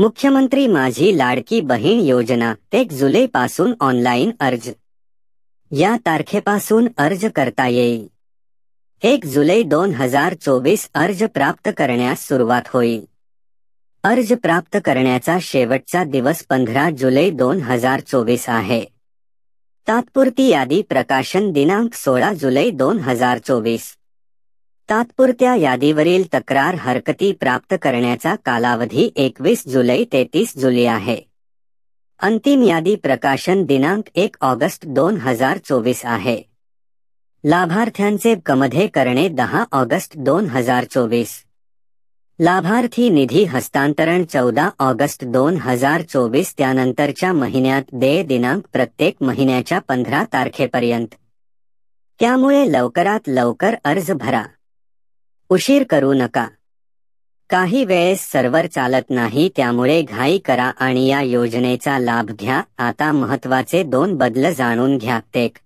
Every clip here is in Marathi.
मुख्यमंत्री माझी लाडकी बहीण योजना एक जुलै पासून ऑनलाईन अर्ज या तारखेपासून अर्ज करता येईल एक जुलै दोन हजार चोवीस अर्ज प्राप्त करण्यास सुरुवात होईल अर्ज प्राप्त करण्याचा शेवटचा दिवस पंधरा जुलै दोन हजार चोवीस आहे तात्पुरती यादी प्रकाशन दिनांक सोळा जुलै दोन हजार चोवीस तात्पुरत्या यादीवरील तक्रार हरकती प्राप्त करण्याचा कालावधी एकवीस जुलै ते तीस जुलै आहे अंतिम यादी प्रकाशन दिनांक एक ऑगस्ट दोन हजार चोवीस आहे लाभार्थ्यांचे कमधे करणे दहा ऑगस्ट दोन हजार चोवीस लाभार्थी निधी हस्तांतरण चौदा ऑगस्ट दोन हजार चोवीस त्यानंतरच्या महिन्यात देय दिनांक प्रत्येक महिन्याच्या पंधरा तारखेपर्यंत त्यामुळे लवकरात लवकर अर्ज भरा उशीर करू नका काही वेळेस सर्व्हर चालत नाही त्यामुळे घाई करा आणि या योजनेचा लाभ घ्या आता महत्वाचे दोन बदल जाणून घ्या तेक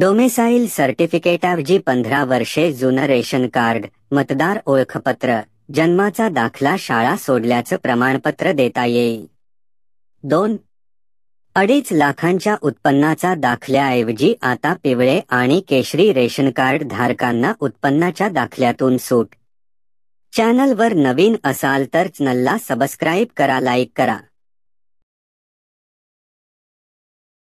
डोमेसाईल सर्टिफिकेटऐवजी पंधरा वर्षे जुनं रेशन कार्ड मतदार ओळखपत्र जन्माचा दाखला शाळा सोडल्याचं प्रमाणपत्र देता येईल दोन अडीच लाखांच्या उत्पन्नाचा दाखल्याऐवजी आता पिवळे आणि केशरी रेशन कार्ड धारकांना उत्पन्नाच्या दाखल्यातून सूट चॅनलवर नवीन असाल तर चॅनलला सबस्क्राईब करा लाईक करा